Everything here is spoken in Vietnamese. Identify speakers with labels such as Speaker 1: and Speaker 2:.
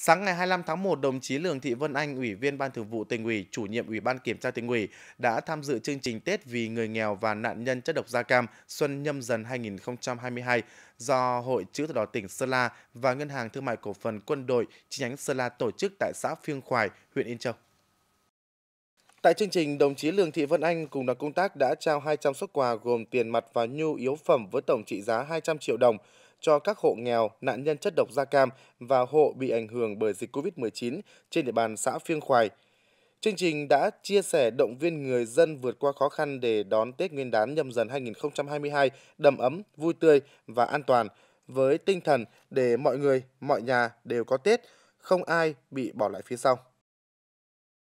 Speaker 1: Sáng ngày 25 tháng 1, đồng chí Lường Thị Vân Anh, Ủy viên Ban Thường vụ tỉnh ủy, chủ nhiệm Ủy ban Kiểm tra tỉnh ủy đã tham dự chương trình Tết vì người nghèo và nạn nhân chất độc da cam xuân nhâm dần 2022 do Hội Chữ thập đỏ tỉnh Sơn La và Ngân hàng Thương mại Cổ phần Quân đội chi nhánh Sơn La tổ chức tại xã Phiêng Khoài, huyện Yên Châu. Tại chương trình, đồng chí Lường Thị Vân Anh cùng đoàn công tác đã trao 200 xuất quà gồm tiền mặt và nhu yếu phẩm với tổng trị giá 200 triệu đồng cho các hộ nghèo, nạn nhân chất độc da cam và hộ bị ảnh hưởng bởi dịch COVID-19 trên địa bàn xã Phiêng Khoài. Chương trình đã chia sẻ động viên người dân vượt qua khó khăn để đón Tết Nguyên đán nhâm dần 2022 đầm ấm, vui tươi và an toàn với tinh thần để mọi người, mọi nhà đều có Tết, không ai bị bỏ lại phía sau.